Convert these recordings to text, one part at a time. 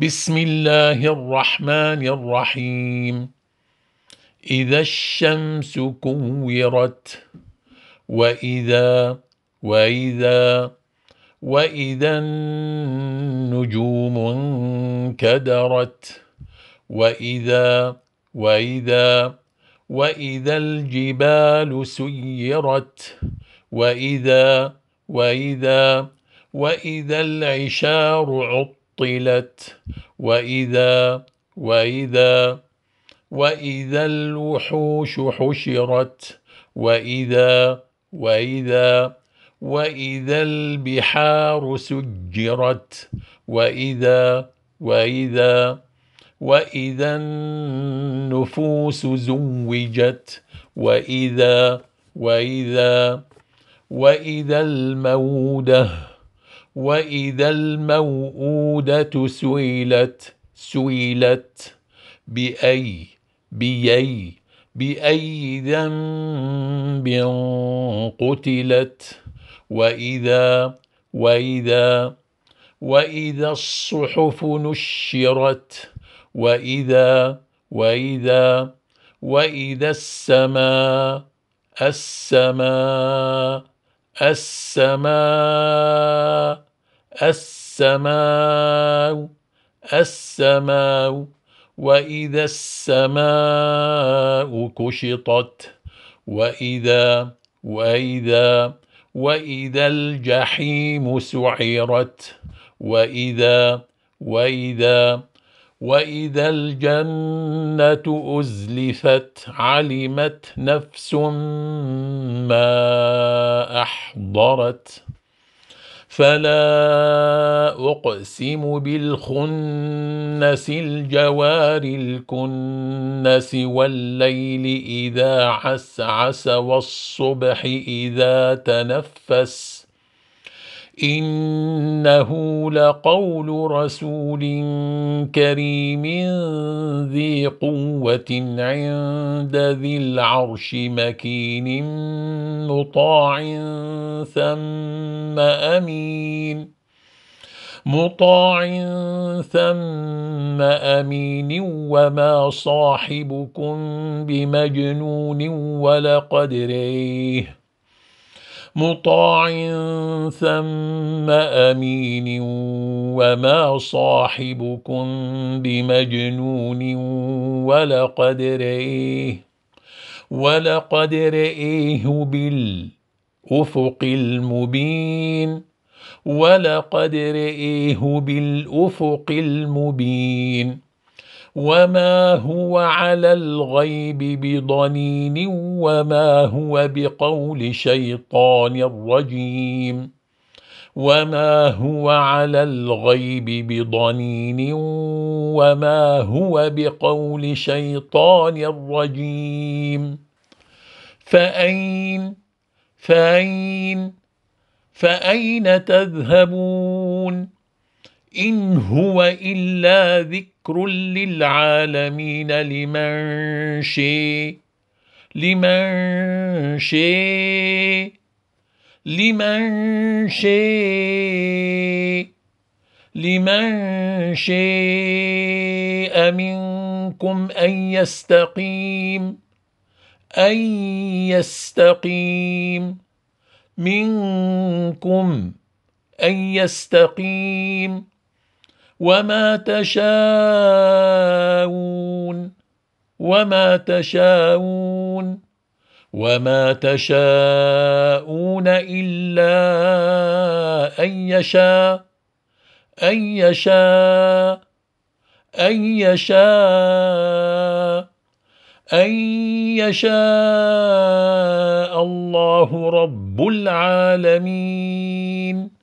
بسم الله الرحمن الرحيم إذا الشمس كورت وإذا وإذا وإذا النجوم انكدرت وإذا وإذا وإذا الجبال سيرت وإذا وإذا وإذا العشار عطلت عطلت واذا واذا واذا الوحوش حشرت واذا واذا واذا البحار سجرت واذا واذا واذا النفوس زوجت واذا واذا واذا الموده واذا الموءوده سئلت سئلت باي بيي باي ذنب قتلت واذا واذا واذا الصحف نشرت واذا واذا واذا السماء السماء السماء السماء السماء وإذا السماء كشطت وإذا وإذا وإذا الجحيم سعرت وإذا وإذا واذا الجنه ازلفت علمت نفس ما احضرت فلا اقسم بالخنس الجوار الكنس والليل اذا عسعس والصبح اذا تنفس إنه لقول رسول كريم ذي قوة عند ذي العرش مكين مطاع ثم أمين مطاع ثم امين وما صاحبكم بمجنون ولقد ريه مطاع ثم امين وما صاحبكم بمجنون ولقد رئيه ولقد رئيه بالافق المبين ولقد رئيه بالافق المبين وما هو على الغيب بضنين وما هو بقول شيطان الرجيم وما هو على الغيب بضنين وما هو بقول شيطان الرجيم فأين فأين فأين تذهبون إن هو إلا ذكر للعالمين لمن شيء لمن شيء لمن شيء لمن شاء منكم أن يستقيم أن يستقيم منكم أن يستقيم وما تشاءون وما تشاءون وما تشاءون إلا أن يشاء أن يشاء أن يشاء أن يشاء الله رب العالمين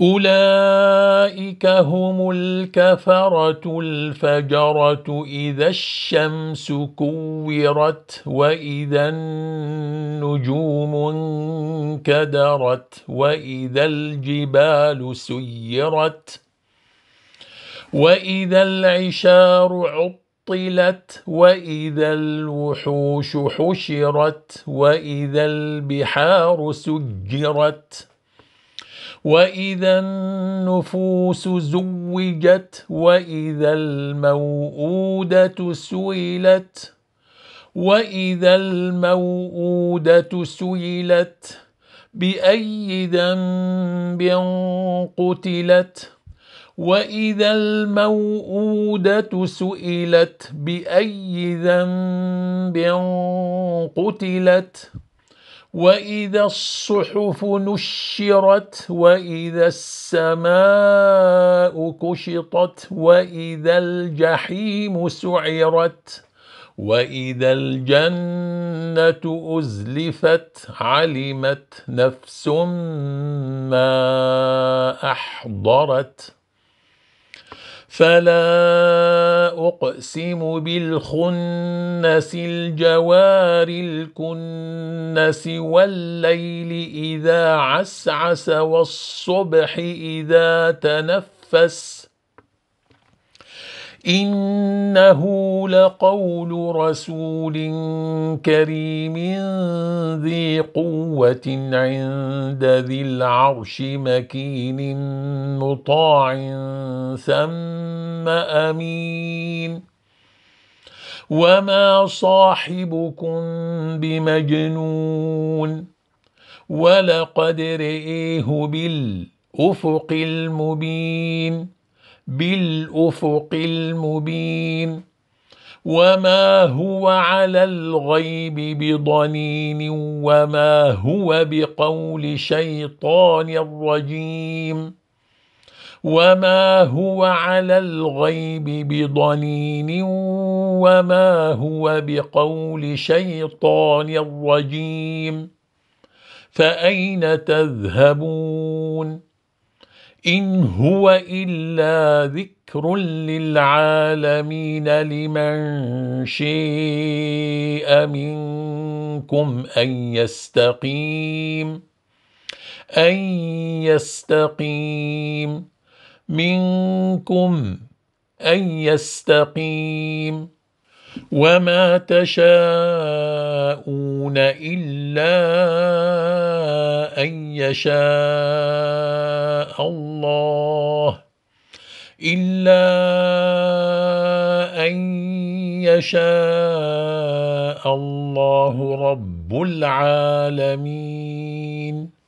أولئك هم الكفرة الفجرة إذا الشمس كورت وإذا النجوم انكدرت وإذا الجبال سيرت وإذا العشار عطلت وإذا الوحوش حشرت وإذا البحار سجرت واذا النفوس زوجت واذا الموءوده سئلت واذا الموءوده سئلت باي ذنب قتلت واذا الموءوده سئلت باي ذنب قتلت وإذا الصحف نشرت وإذا السماء كشطت وإذا الجحيم سعرت وإذا الجنة أزلفت علمت نفس ما أحضرت فلا أقسم بالخنس الجوار الكنس والليل إذا عسعس والصبح إذا تنفس إنه لقول رسول كريم ذي قوة عند ذي العرش مكين مطاع ثم أمين وما صاحبكم بمجنون ولقد رئيه بالأفق المبين بالافق المبين وما هو على الغيب بضنين وما هو بقول شيطان الرجيم وما هو على الغيب بضنين وما هو بقول شيطان الرجيم فأين تذهبون؟ إن هو إلا ذكر للعالمين لمن شيء منكم أن يستقيم أن يستقيم منكم أن يستقيم وما تشاءون إلا أن يشاء الله إلا أن يشاء الله رب العالمين